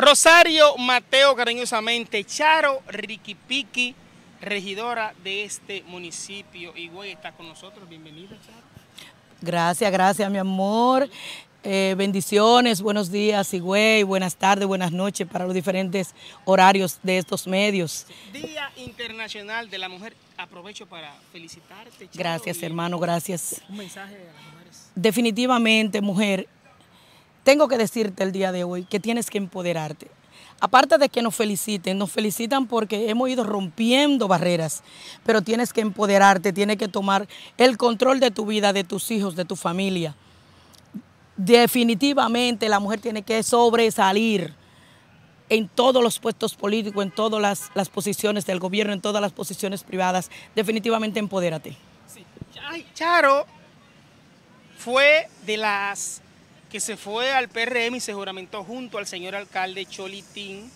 Rosario Mateo, cariñosamente, Charo Riquipiqui, regidora de este municipio. Igüey, está con nosotros, bienvenida Charo. Gracias, gracias mi amor. Eh, bendiciones, buenos días Igüey. buenas tardes, buenas noches para los diferentes horarios de estos medios. Día Internacional de la Mujer, aprovecho para felicitarte. Charo, gracias hermano, gracias. Un mensaje a las mujeres. Definitivamente, mujer, tengo que decirte el día de hoy que tienes que empoderarte. Aparte de que nos feliciten, nos felicitan porque hemos ido rompiendo barreras, pero tienes que empoderarte, tienes que tomar el control de tu vida, de tus hijos, de tu familia. Definitivamente la mujer tiene que sobresalir en todos los puestos políticos, en todas las, posiciones del gobierno, en todas las posiciones privadas. Definitivamente empodérate. Ay, Charo fue de las que se fue al PRM y se juramentó junto al señor alcalde Cholitín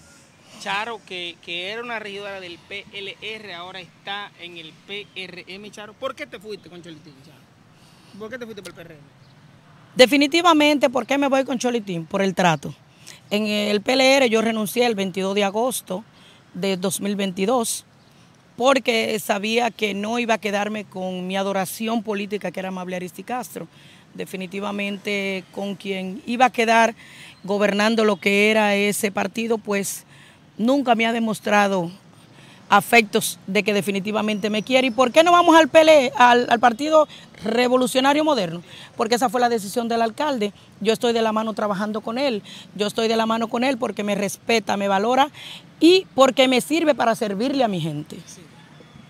Charo, que, que era una regidora del PLR, ahora está en el PRM, Charo. ¿Por qué te fuiste con Cholitín, Charo? ¿Por qué te fuiste por el PRM? Definitivamente, ¿por qué me voy con Cholitín? Por el trato. En el PLR yo renuncié el 22 de agosto de 2022 porque sabía que no iba a quedarme con mi adoración política, que era Amable Aristi Castro, definitivamente con quien iba a quedar gobernando lo que era ese partido, pues nunca me ha demostrado afectos de que definitivamente me quiere. ¿Y por qué no vamos al PLE, al, Partido Revolucionario Moderno? Porque esa fue la decisión del alcalde. Yo estoy de la mano trabajando con él. Yo estoy de la mano con él porque me respeta, me valora y porque me sirve para servirle a mi gente. Sí.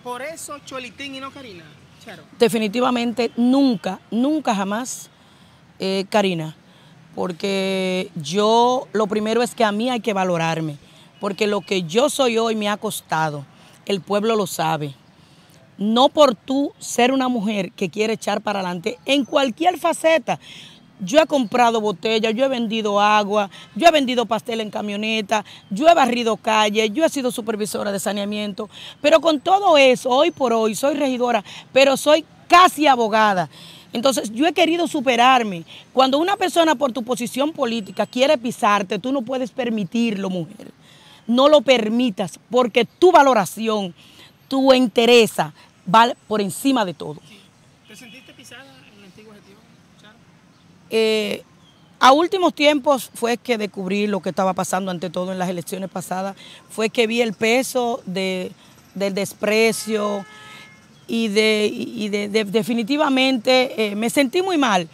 Por eso Cholitín y no Karina. Definitivamente nunca, nunca jamás eh, Karina. Porque yo lo primero es que a mí hay que valorarme. Porque lo que yo soy hoy me ha costado. El pueblo lo sabe. No por tú ser una mujer que quiere echar para adelante en cualquier faceta. Yo he comprado botellas, yo he vendido agua, yo he vendido pastel en camioneta, yo he barrido calles, yo he sido supervisora de saneamiento. Pero con todo eso, hoy por hoy, soy regidora, pero soy casi abogada. Entonces yo he querido superarme. Cuando una persona por tu posición política quiere pisarte, tú no puedes permitirlo, mujer. No lo permitas porque tu valoración, tu interés, va por encima de todo. ¿Te sentiste pisada en el antiguo gestión, eh, a últimos tiempos fue que descubrí lo que estaba pasando ante todo en las elecciones pasadas, fue que vi el peso del desprecio y, de, definitivamente eh, me sentí muy mal.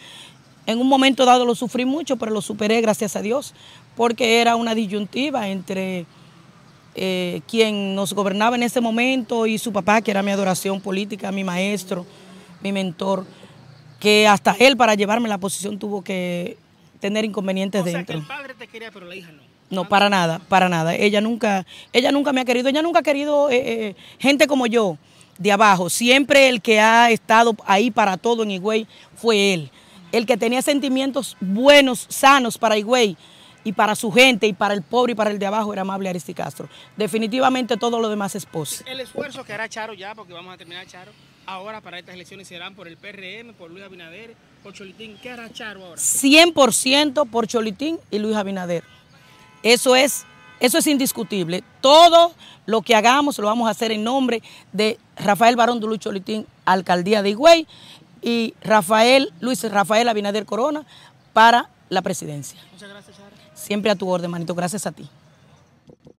En un momento dado lo sufrí mucho, pero lo superé gracias a Dios, porque era una disyuntiva entre eh, quien nos gobernaba en ese momento y su papá, que era mi adoración política, mi maestro, mi mentor que hasta él para llevarme la posición tuvo que tener inconvenientes o sea, dentro. el padre te quería, pero la hija no. No, para nada, para nada. Ella nunca, ella nunca me ha querido, ella nunca ha querido eh, eh, gente como yo de abajo. Siempre el que ha estado ahí para todo en Higüey fue él. El que tenía sentimientos buenos, sanos para Higüey y para su gente y para el pobre y para el de abajo era amable Aristi Castro. Definitivamente todo lo demás es El esfuerzo que hará Charo ya, porque vamos a terminar Charo ahora para estas elecciones serán por el PRM, por Luis Abinader, por Cholitín. ¿Qué hará Charo ahora? 100% por Cholitín y Luis Abinader. Eso es, eso es indiscutible. Todo lo que hagamos lo vamos a hacer en nombre de Rafael Barón de Luis Cholitín, alcaldía de Higüey, y Rafael, Luis Rafael Abinader Corona para la presidencia. Muchas gracias, Charo. Siempre a tu orden, manito. Gracias a ti.